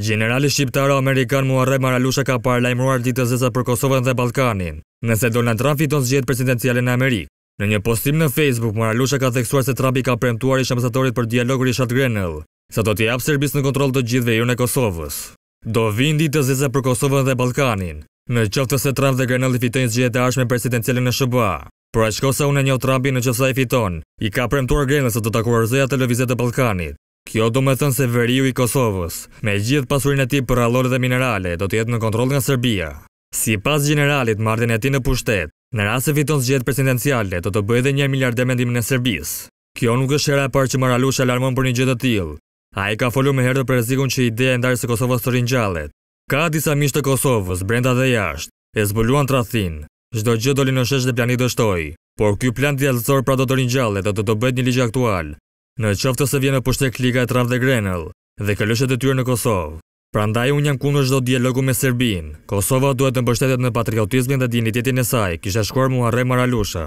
Generali shqiptaro Amerikan Muarre Maralusha ka parlajmruar ditë të zezat për Kosovën dhe Balkanin, nëse Donald Trump fiton zgjetë presidenciale në Amerikë. Në një postim në Facebook, Maralusha ka theksuar se Trump i ka premtuar i shambasatorit për dialogur i shatë Grenell, sa do t'i apë Serbis në kontrol të gjithve ju në Kosovës. Do vinë ditë të zezat për Kosovën dhe Balkanin, në qoftë se Trump dhe Grenell i fitojnë zgjetë arshme presidenciale në Shëba. Por a shko unë e një Trumpi në qësa i fiton, i ka premtuar Grenell sa do t'akuar zëja televizet e Balkanit. Kjo do me thënë se veriu i Kosovës, me gjithë pasurin e ti për alore dhe minerale, do tjetë në kontrol nga Serbia. Si pas generalit mardin e ti në pushtet, në rase fiton së gjithë presidenciale, do të bëjë dhe një miljard e mendimin e Serbis. Kjo nuk është shera e parë që Maralush alarmon për një gjithë të tilë. A i ka folu me herdo për rezikun që ideja e ndarës e Kosovës të rinjallet. Ka disa mishë të Kosovës, brenda dhe jashtë, e zbuluan të rathin. Shdo gjithë do linoshesh dhe planit dështoj, por kjo plan djelëzor pra do të rinjallet dhe do të bëjt një ligja aktual, në qoftë ose vjen me pushtet Liga e Trump dhe Grenell dhe kalëshët e tyre në Kosovë. Prandaj un jam kundër çdo dialogu me Serbinë. Kosova duhet të mbështetet në patriotizmin dhe dignitetin e saj, kisha shkruar Muharrem Maralusha.